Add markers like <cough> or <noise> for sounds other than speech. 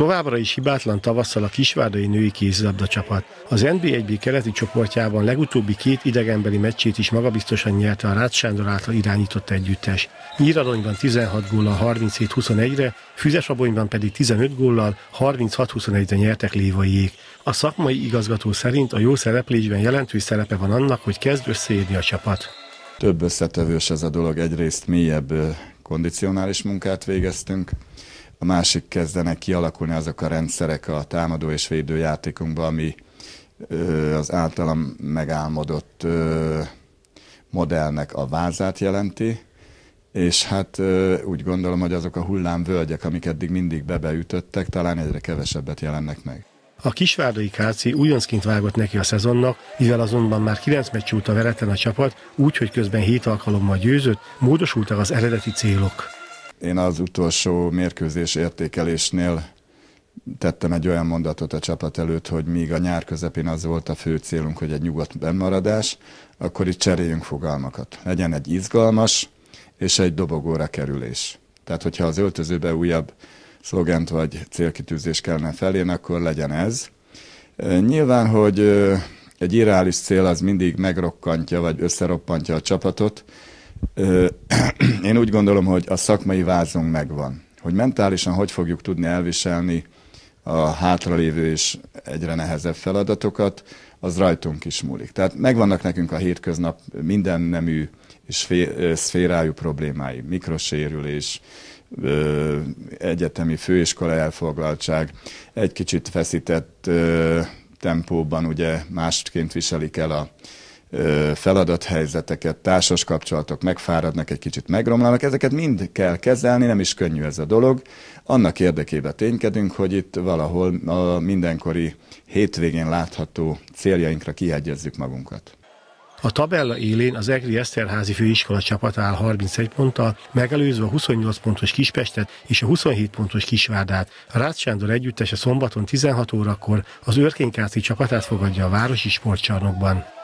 Továbbra is hibátlan tavasszal a kisvárdai női kézilabda csapat. Az NB 1 keleti csoportjában legutóbbi két idegenbeli meccsét is magabiztosan nyerte a Rácz Sándor által irányított együttes. Nyíradonyban 16 góllal 37-21-re, Füzesabonyban pedig 15 góllal 36-21-re nyertek lévaiék. A szakmai igazgató szerint a jó szereplésben jelentős szerepe van annak, hogy kezd összeérni a csapat. Több összetevős ez a dolog, egyrészt mélyebb kondicionális munkát végeztünk, a másik kezdenek kialakulni azok a rendszerek a támadó és védő játékunkban, ami ö, az általam megálmodott ö, modellnek a vázát jelenti, és hát ö, úgy gondolom, hogy azok a hullámvölgyek, amik eddig mindig bebeütöttek, talán egyre kevesebbet jelennek meg. A kisvárdai Káci újoncként vágott neki a szezonnak, mivel azonban már 9 meccs óta veretlen a csapat, úgy, hogy közben 7 alkalommal győzött, módosultak az eredeti célok. Én az utolsó mérkőzés értékelésnél tettem egy olyan mondatot a csapat előtt, hogy míg a nyár közepén az volt a fő célunk, hogy egy nyugodt bennmaradás, akkor itt cseréljünk fogalmakat. Legyen egy izgalmas és egy dobogóra kerülés. Tehát, hogyha az öltözőbe újabb szlogent vagy célkitűzés kellene felén, akkor legyen ez. Nyilván, hogy egy irális cél az mindig megrokkantja vagy összeroppantja a csapatot, <clears throat> én úgy gondolom, hogy a szakmai vázunk megvan. Hogy mentálisan hogy fogjuk tudni elviselni a hátralévő és egyre nehezebb feladatokat, az rajtunk is múlik. Tehát megvannak nekünk a hétköznap minden nemű és szférájú problémái, mikrosérülés, egyetemi főiskola elfoglaltság, egy kicsit feszített tempóban ugye másként viselik el a feladathelyzeteket, társas kapcsolatok megfáradnak, egy kicsit megromlanak, ezeket mind kell kezelni, nem is könnyű ez a dolog. Annak érdekében ténykedünk, hogy itt valahol a mindenkori hétvégén látható céljainkra kiegyezzük magunkat. A tabella élén az Egri Eszterházi főiskola csapat áll 31 ponttal, megelőzve a 28 pontos Kispestet és a 27 pontos Kisvárdát. A Rácz Sándor a szombaton 16 órakor az őrkénykáci csapatát fogadja a Városi Sportcsarnokban.